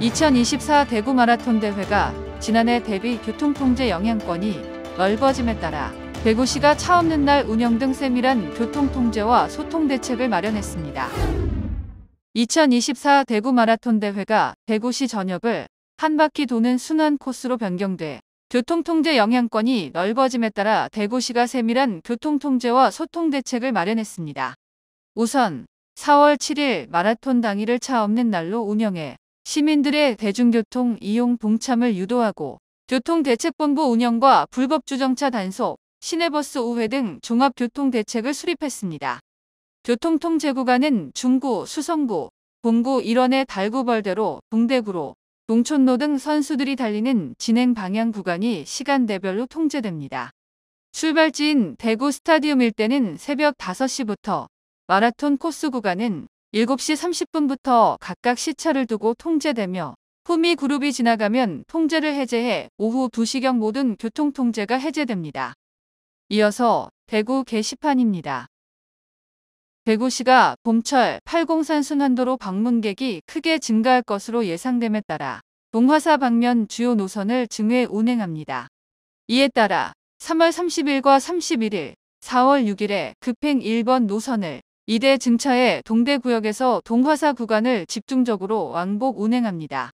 2024 대구 마라톤 대회가 지난해 대비 교통통제 영향권이 넓어짐에 따라 대구시가 차 없는 날 운영 등 세밀한 교통통제와 소통 대책을 마련했습니다. 2024 대구 마라톤 대회가 대구시 전역을 한 바퀴 도는 순환 코스로 변경돼 교통통제 영향권이 넓어짐에 따라 대구시가 세밀한 교통통제와 소통 대책을 마련했습니다. 우선 4월 7일 마라톤 당일을 차 없는 날로 운영해 시민들의 대중교통 이용 동참을 유도하고 교통대책본부 운영과 불법 주정차 단속, 시내버스 우회 등 종합교통 대책을 수립했습니다. 교통통제 구간은 중구, 수성구, 본구 일원의 달구벌대로 동대구로 농촌로 등 선수들이 달리는 진행 방향 구간이 시간대별로 통제됩니다. 출발지인 대구 스타디움 일대는 새벽 5시부터 마라톤 코스 구간은 7시 30분부터 각각 시차를 두고 통제되며 후미 그룹이 지나가면 통제를 해제해 오후 2시경 모든 교통 통제가 해제됩니다. 이어서 대구 게시판입니다. 대구시가 봄철 8공산 순환도로 방문객이 크게 증가할 것으로 예상됨에 따라 동화사 방면 주요 노선을 증회 운행합니다. 이에 따라 3월 30일과 31일, 4월 6일에 급행 1번 노선을 이대 증차의 동대구역에서 동화사 구간을 집중적으로 왕복 운행합니다.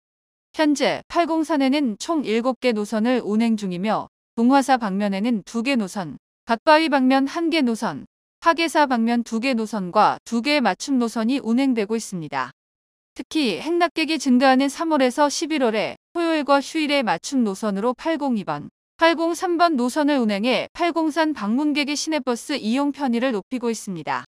현재 803에는 총 7개 노선을 운행 중이며 동화사 방면에는 2개 노선, 갓바위 방면 1개 노선, 파계사 방면 2개 노선과 2개의 맞춤 노선이 운행되고 있습니다. 특히 행락객이 증가하는 3월에서 11월에 토요일과 휴일에 맞춤 노선으로 802번, 803번 노선을 운행해 803 방문객의 시내버스 이용 편의를 높이고 있습니다.